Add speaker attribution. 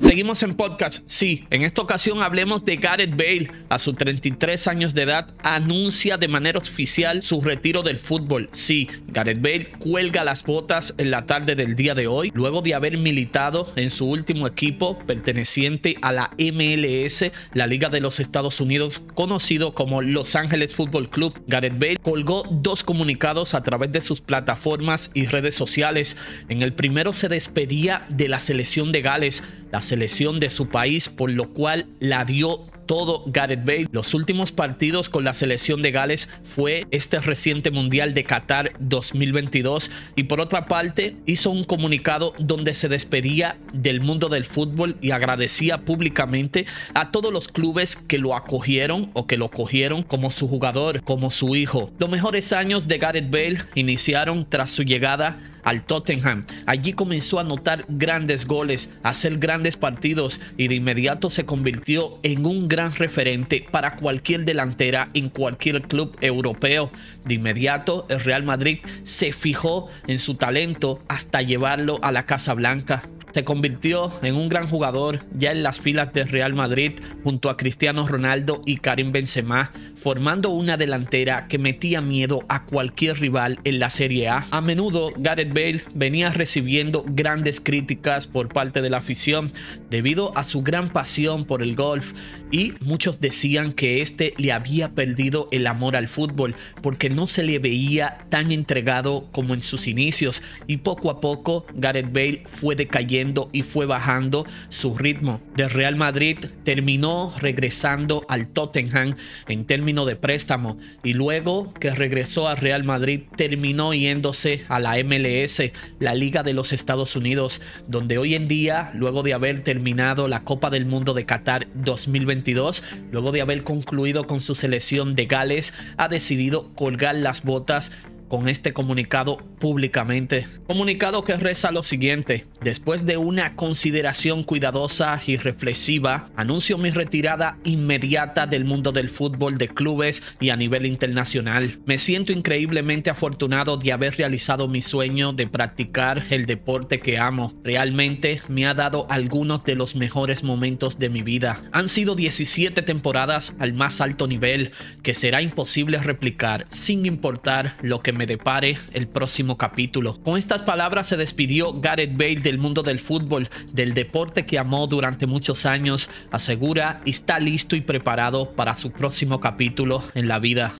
Speaker 1: Seguimos en podcast. Sí, en esta ocasión hablemos de Gareth Bale. A sus 33 años de edad, anuncia de manera oficial su retiro del fútbol. Sí, Gareth Bale cuelga las botas en la tarde del día de hoy, luego de haber militado en su último equipo perteneciente a la MLS, la Liga de los Estados Unidos, conocido como Los Ángeles Football Club. Gareth Bale colgó dos comunicados a través de sus plataformas y redes sociales. En el primero se despedía de la selección de Gales la selección de su país, por lo cual la dio todo Gareth Bale. Los últimos partidos con la selección de Gales fue este reciente Mundial de Qatar 2022 y por otra parte hizo un comunicado donde se despedía del mundo del fútbol y agradecía públicamente a todos los clubes que lo acogieron o que lo cogieron como su jugador, como su hijo. Los mejores años de Gareth Bale iniciaron tras su llegada al Tottenham. Allí comenzó a anotar grandes goles, hacer grandes partidos y de inmediato se convirtió en un gran referente para cualquier delantera en cualquier club europeo. De inmediato el Real Madrid se fijó en su talento hasta llevarlo a la Casa Blanca se convirtió en un gran jugador ya en las filas de Real Madrid junto a Cristiano Ronaldo y Karim Benzema, formando una delantera que metía miedo a cualquier rival en la Serie A. A menudo Gareth Bale venía recibiendo grandes críticas por parte de la afición debido a su gran pasión por el golf y muchos decían que este le había perdido el amor al fútbol porque no se le veía tan entregado como en sus inicios. Y poco a poco Gareth Bale fue decayendo y fue bajando su ritmo. De Real Madrid terminó regresando al Tottenham en términos de préstamo. Y luego que regresó a Real Madrid terminó yéndose a la MLS, la Liga de los Estados Unidos, donde hoy en día, luego de haber terminado la Copa del Mundo de Qatar 2021 luego de haber concluido con su selección de Gales, ha decidido colgar las botas con este comunicado públicamente. Comunicado que reza lo siguiente. Después de una consideración cuidadosa y reflexiva, anuncio mi retirada inmediata del mundo del fútbol de clubes y a nivel internacional. Me siento increíblemente afortunado de haber realizado mi sueño de practicar el deporte que amo. Realmente me ha dado algunos de los mejores momentos de mi vida. Han sido 17 temporadas al más alto nivel que será imposible replicar sin importar lo que me me depare el próximo capítulo. Con estas palabras se despidió Gareth Bale del mundo del fútbol, del deporte que amó durante muchos años, asegura y está listo y preparado para su próximo capítulo en la vida